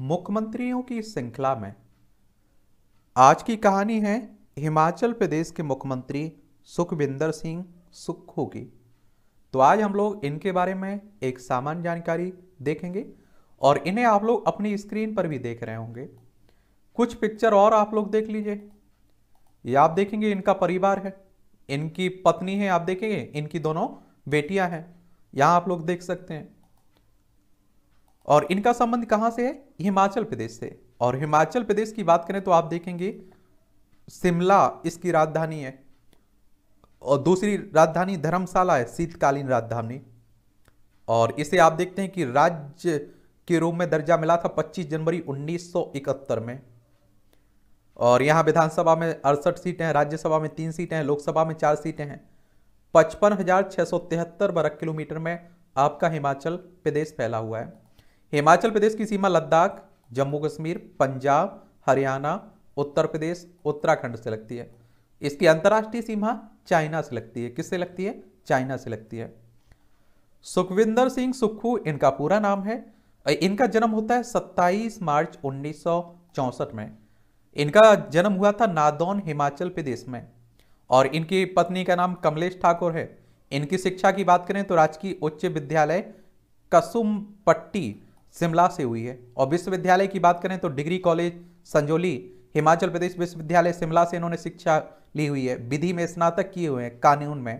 मुख्यमंत्रियों की श्रृंखला में आज की कहानी है हिमाचल प्रदेश के मुख्यमंत्री सुखविंदर सिंह सुक्खू की तो आज हम लोग इनके बारे में एक सामान्य जानकारी देखेंगे और इन्हें आप लोग अपनी स्क्रीन पर भी देख रहे होंगे कुछ पिक्चर और आप लोग देख लीजिए ये आप देखेंगे इनका परिवार है इनकी पत्नी है आप देखेंगे इनकी दोनों बेटियां हैं यहाँ आप लोग देख सकते हैं और इनका संबंध कहाँ से है हिमाचल प्रदेश से और हिमाचल प्रदेश की बात करें तो आप देखेंगे शिमला इसकी राजधानी है और दूसरी राजधानी धर्मशाला है शीतकालीन राजधानी और इसे आप देखते हैं कि राज्य के रूप में दर्जा मिला था 25 जनवरी 1971 में और यहाँ विधानसभा में अड़सठ सीटें हैं राज्यसभा में तीन सीटें हैं लोकसभा में चार सीटें हैं पचपन हजार छः सौ तिहत्तर वर्ग किलोमीटर में आपका हिमाचल प्रदेश फैला हुआ है हिमाचल प्रदेश की सीमा लद्दाख जम्मू कश्मीर पंजाब हरियाणा उत्तर प्रदेश उत्तराखंड से लगती है इसकी अंतर्राष्ट्रीय सीमा चाइना से लगती है किससे लगती है चाइना से लगती है सुखविंदर सिंह सुक्खू इनका पूरा नाम है इनका जन्म होता है 27 मार्च 1964 में इनका जन्म हुआ था नादौन हिमाचल प्रदेश में और इनकी पत्नी का नाम कमलेश ठाकुर है इनकी शिक्षा की बात करें तो राजकीय उच्च विद्यालय कसुमपट्टी शिमला से हुई है और विश्वविद्यालय की बात करें तो डिग्री कॉलेज संजोली हिमाचल प्रदेश विश्वविद्यालय शिमला से इन्होंने शिक्षा ली हुई है विधि में स्नातक किए हुए हैं कानून में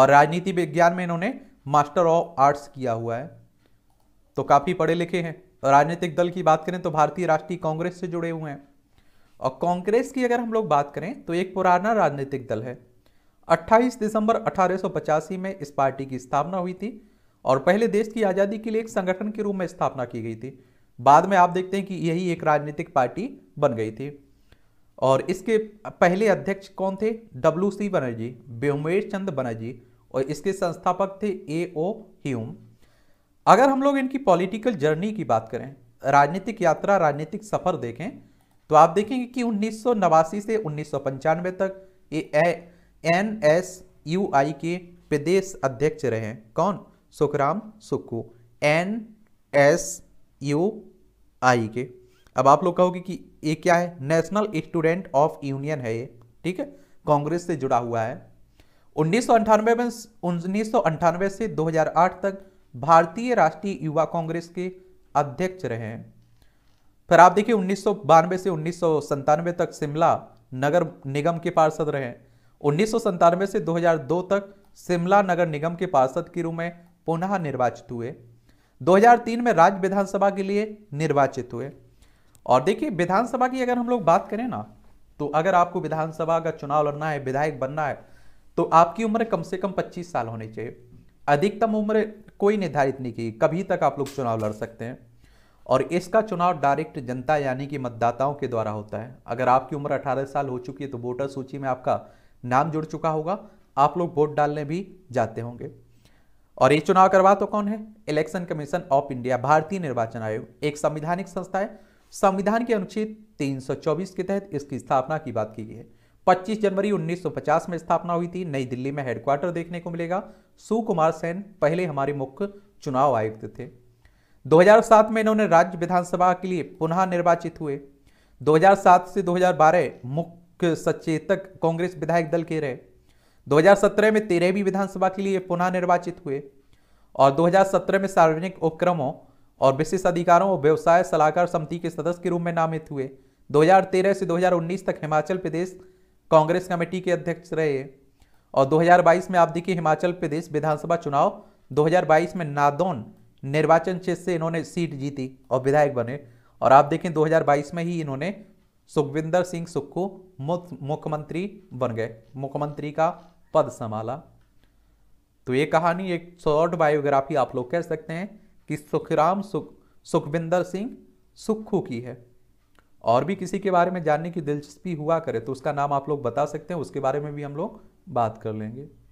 और राजनीति विज्ञान में इन्होंने मास्टर ऑफ आर्ट्स किया हुआ है तो काफ़ी पढ़े लिखे हैं और राजनीतिक दल की बात करें तो भारतीय राष्ट्रीय कांग्रेस से जुड़े हुए हैं और कांग्रेस की अगर हम लोग बात करें तो एक पुराना राजनीतिक दल है 28 दिसंबर अठारह में इस पार्टी की स्थापना हुई थी और पहले देश की आज़ादी के लिए एक संगठन के रूप में स्थापना की गई थी बाद में आप देखते हैं कि यही एक राजनीतिक पार्टी बन गई थी और इसके पहले अध्यक्ष कौन थे डब्ल्यू सी बनर्जी व्योमेश चंद बनर्जी और इसके संस्थापक थे ए ओ ह्यूम अगर हम लोग इनकी पॉलिटिकल जर्नी की बात करें राजनीतिक यात्रा राजनीतिक सफर देखें तो आप देखेंगे कि उन्नीस से उन्नीस तक ये एन एस यू आई के प्रदेश अध्यक्ष रहे कौन Sukhram Sukhu N S U I के अब आप लोग कहोगे कि ये क्या है नेशनल स्टूडेंट ऑफ यूनियन है ये ठीक है कांग्रेस से जुड़ा हुआ है उन्नीस में उन्नीस से 2008 तक भारतीय राष्ट्रीय युवा कांग्रेस के अध्यक्ष रहे हैं फिर आप देखिए उन्नीस से उन्नीस तक शिमला नगर निगम के पार्षद रहे उन्नीस से 2002 तक शिमला नगर निगम के पार्षद के रूप में पुनः निर्वाचित हुए 2003 में राज्य विधानसभा के लिए निर्वाचित हुए और देखिए विधानसभा की अगर हम लोग बात करें ना तो अगर आपको विधानसभा का चुनाव लड़ना है विधायक बनना है तो आपकी उम्र कम से कम 25 साल होनी चाहिए अधिकतम उम्र कोई निर्धारित नहीं की कभी तक आप लोग चुनाव लड़ सकते हैं और इसका चुनाव डायरेक्ट जनता यानी कि मतदाताओं के द्वारा होता है अगर आपकी उम्र 18 साल हो चुकी है तो वोटर सूची में आपका नाम जुड़ चुका होगा आप लोग वोट डालने भी जाते होंगे और ये चुनाव करवा तो कौन है इलेक्शन कमीशन ऑफ इंडिया भारतीय निर्वाचन आयोग एक संविधानिक संस्था है संविधान के अनुच्छेद 324 के तहत इसकी स्थापना की बात की गई है 25 जनवरी 1950 में स्थापना हुई थी नई दिल्ली में हेडक्वार्टर देखने को मिलेगा सुकुमार सेन पहले हमारे मुख्य चुनाव आयुक्त थे 2007 में इन्होंने राज्य विधानसभा के लिए पुनः निर्वाचित हुए 2007 से 2012 मुख्य सचेतक कांग्रेस विधायक दल के रहे 2017 में तेरहवीं विधानसभा के लिए पुनः निर्वाचित हुए और 2017 में सार्वजनिक उपक्रमों और विशेष अधिकारों और व्यवसाय सलाहकार समिति के सदस्य के रूप में नामित हुए 2013 से 2019 तक हिमाचल प्रदेश कांग्रेस कमेटी के अध्यक्ष रहे और 2022 में आप देखिए हिमाचल प्रदेश विधानसभा चुनाव 2022 में नादौन निर्वाचन क्षेत्र से इन्होंने सीट जीती और विधायक बने और आप देखें दो में ही इन्होंने सुखविंदर सिंह सुक्खू मुख्यमंत्री बन गए मुख्यमंत्री का पद संभाला तो ये कहानी एक शॉर्ट बायोग्राफी आप लोग कह सकते हैं कि सुखराम सुख सुखविंदर सिंह सुखू की है और भी किसी के बारे में जानने की दिलचस्पी हुआ करे तो उसका नाम आप लोग बता सकते हैं उसके बारे में भी हम लोग बात कर लेंगे